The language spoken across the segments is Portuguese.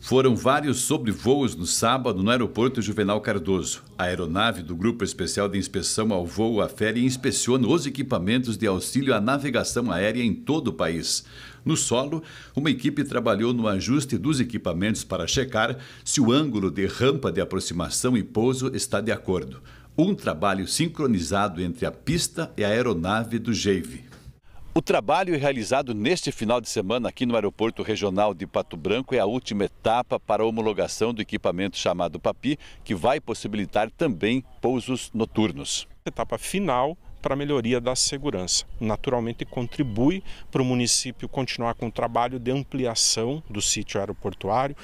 Foram vários sobrevoos no sábado no aeroporto Juvenal Cardoso. A aeronave do Grupo Especial de Inspeção ao Voo afere e inspeciona os equipamentos de auxílio à navegação aérea em todo o país. No solo, uma equipe trabalhou no ajuste dos equipamentos para checar se o ângulo de rampa de aproximação e pouso está de acordo. Um trabalho sincronizado entre a pista e a aeronave do GEIVE. O trabalho realizado neste final de semana aqui no Aeroporto Regional de Pato Branco é a última etapa para a homologação do equipamento chamado PAPI, que vai possibilitar também pousos noturnos. Etapa final para a melhoria da segurança. Naturalmente, contribui para o município continuar com o trabalho de ampliação do sítio aeroportuário,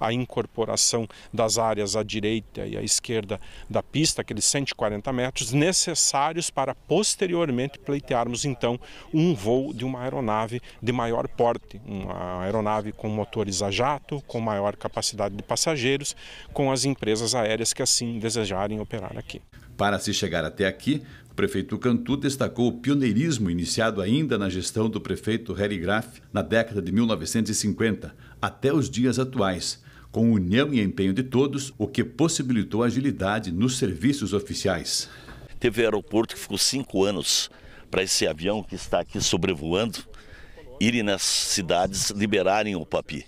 a incorporação das áreas à direita e à esquerda da pista, aqueles é 140 metros, necessários para posteriormente pleitearmos então um voo de uma aeronave de maior porte, uma aeronave com motores a jato, com maior capacidade de passageiros, com as empresas aéreas que assim desejarem operar aqui. Para se chegar até aqui, o prefeito Cantu destacou o pioneirismo iniciado ainda na gestão do prefeito Harry Graff na década de 1950 até os dias atuais, com união e empenho de todos, o que possibilitou agilidade nos serviços oficiais. Teve aeroporto que ficou cinco anos para esse avião que está aqui sobrevoando irem nas cidades liberarem o papi.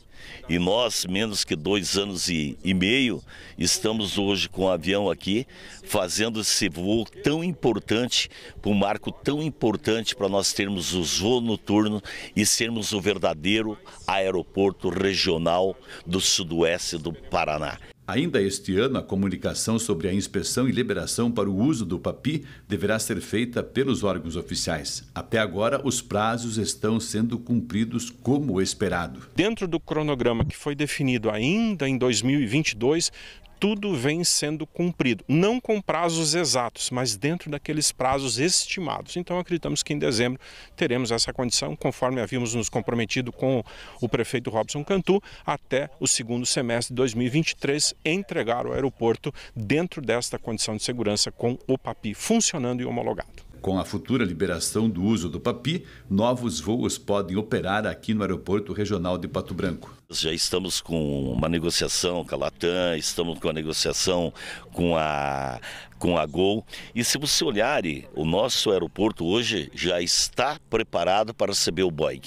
E nós, menos que dois anos e, e meio, estamos hoje com o avião aqui, fazendo esse voo tão importante, para um marco tão importante para nós termos o voo noturno e sermos o verdadeiro aeroporto regional do sudoeste do Paraná. Ainda este ano, a comunicação sobre a inspeção e liberação para o uso do papi deverá ser feita pelos órgãos oficiais. Até agora, os prazos estão sendo cumpridos como esperado. Dentro do cronograma que foi definido ainda em 2022, tudo vem sendo cumprido, não com prazos exatos, mas dentro daqueles prazos estimados. Então acreditamos que em dezembro teremos essa condição, conforme havíamos nos comprometido com o prefeito Robson Cantu, até o segundo semestre de 2023 entregar o aeroporto dentro desta condição de segurança com o PAPI funcionando e homologado. Com a futura liberação do uso do PAPI, novos voos podem operar aqui no Aeroporto Regional de Pato Branco. Já estamos com uma negociação com a Latam, estamos com a negociação com a, com a Gol. E se você olhar, o nosso aeroporto hoje já está preparado para receber o Boeing,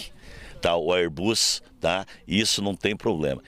tá? o Airbus, tá? isso não tem problema.